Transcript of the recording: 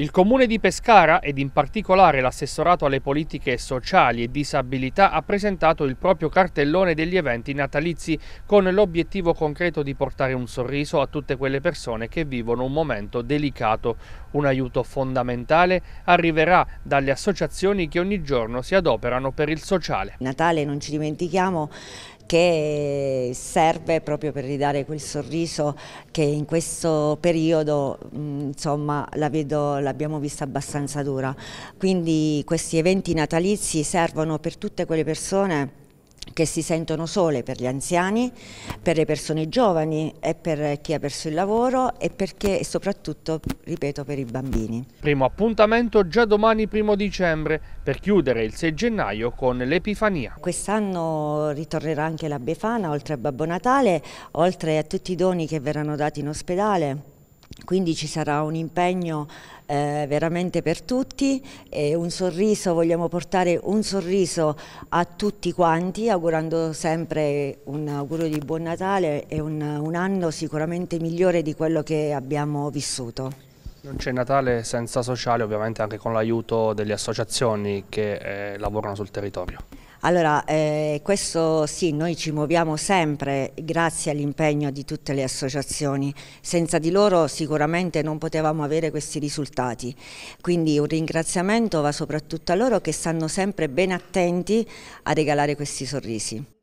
Il comune di Pescara ed in particolare l'assessorato alle politiche sociali e disabilità ha presentato il proprio cartellone degli eventi natalizi con l'obiettivo concreto di portare un sorriso a tutte quelle persone che vivono un momento delicato. Un aiuto fondamentale arriverà dalle associazioni che ogni giorno si adoperano per il sociale. Natale non ci dimentichiamo che serve proprio per ridare quel sorriso che in questo periodo insomma l'abbiamo vista abbastanza dura. Quindi questi eventi natalizi servono per tutte quelle persone che si sentono sole per gli anziani, per le persone giovani e per chi ha perso il lavoro e perché, soprattutto, ripeto, per i bambini. Primo appuntamento già domani primo dicembre per chiudere il 6 gennaio con l'Epifania. Quest'anno ritornerà anche la Befana, oltre a Babbo Natale, oltre a tutti i doni che verranno dati in ospedale. Quindi ci sarà un impegno eh, veramente per tutti e un sorriso, vogliamo portare un sorriso a tutti quanti augurando sempre un augurio di buon Natale e un, un anno sicuramente migliore di quello che abbiamo vissuto. Non c'è Natale senza sociale, ovviamente anche con l'aiuto delle associazioni che eh, lavorano sul territorio. Allora, eh, questo sì, noi ci muoviamo sempre grazie all'impegno di tutte le associazioni, senza di loro sicuramente non potevamo avere questi risultati, quindi un ringraziamento va soprattutto a loro che stanno sempre ben attenti a regalare questi sorrisi.